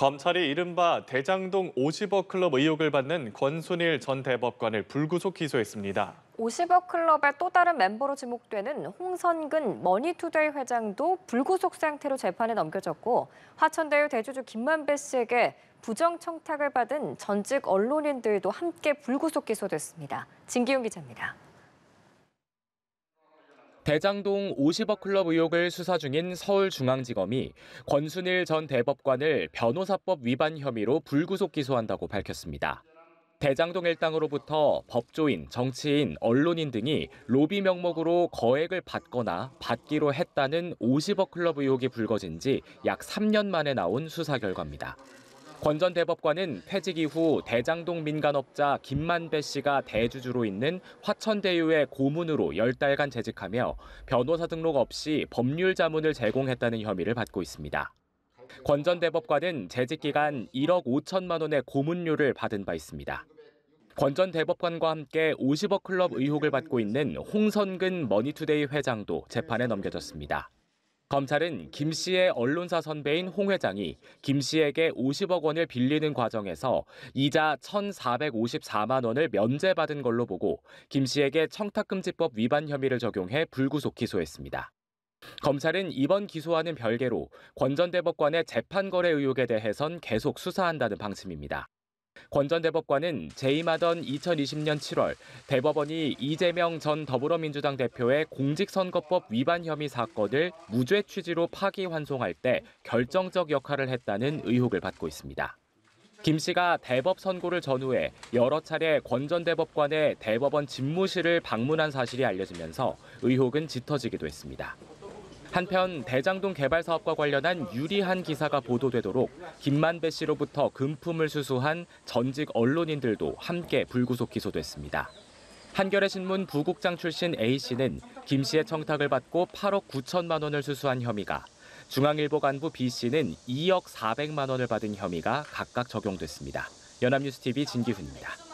검찰이 이른바 대장동 50억 클럽 의혹을 받는 권순일 전 대법관을 불구속 기소했습니다. 50억 클럽의 또 다른 멤버로 지목되는 홍선근 머니투데이 회장도 불구속 상태로 재판에 넘겨졌고 화천대유 대주주 김만배 씨에게 부정 청탁을 받은 전직 언론인들도 함께 불구속 기소됐습니다. 진기용 기자입니다. 대장동 50억 클럽 의혹을 수사 중인 서울중앙지검이 권순일 전 대법관을 변호사법 위반 혐의로 불구속 기소한다고 밝혔습니다. 대장동 일당으로부터 법조인, 정치인, 언론인 등이 로비 명목으로 거액을 받거나 받기로 했다는 50억 클럽 의혹이 불거진 지 약 3년 만에 나온 수사 결과입니다. 권전 대법관은 퇴직 이후 대장동 민간업자 김만배 씨가 대주주로 있는 화천대유의 고문으로 10달간 재직하며 변호사 등록 없이 법률 자문을 제공했다는 혐의를 받고 있습니다. 권전 대법관은 재직 기간 1억 5천만 원의 고문료를 받은 바 있습니다. 권전 대법관과 함께 50억 클럽 의혹을 받고 있는 홍선근 머니투데이 회장도 재판에 넘겨졌습니다. 검찰은 김 씨의 언론사 선배인 홍 회장이 김 씨에게 50억 원을 빌리는 과정에서 이자 1,454만 원을 면제받은 걸로 보고 김 씨에게 청탁금지법 위반 혐의를 적용해 불구속 기소했습니다. 검찰은 이번 기소와는 별개로 권전 대법관의 재판거래 의혹에 대해선 계속 수사한다는 방침입니다. 권전 대법관은 재임하던 2020년 7월 대법원이 이재명 전 더불어민주당 대표의 공직선거법 위반 혐의 사건을 무죄 취지로 파기환송할 때 결정적 역할을 했다는 의혹을 받고 있습니다. 김 씨가 대법 선고를 전후해 여러 차례 권전 대법관의 대법원 집무실을 방문한 사실이 알려지면서 의혹은 짙어지기도 했습니다. 한편 대장동 개발 사업과 관련한 유리한 기사가 보도되도록 김만배 씨로부터 금품을 수수한 전직 언론인들도 함께 불구속 기소됐습니다. 한겨레 신문 부국장 출신 A 씨는 김 씨의 청탁을 받고 8억 9천만 원을 수수한 혐의가, 중앙일보 간부 B 씨는 2억 4백만 원을 받은 혐의가 각각 적용됐습니다. 연합뉴스 TV 진기훈입니다.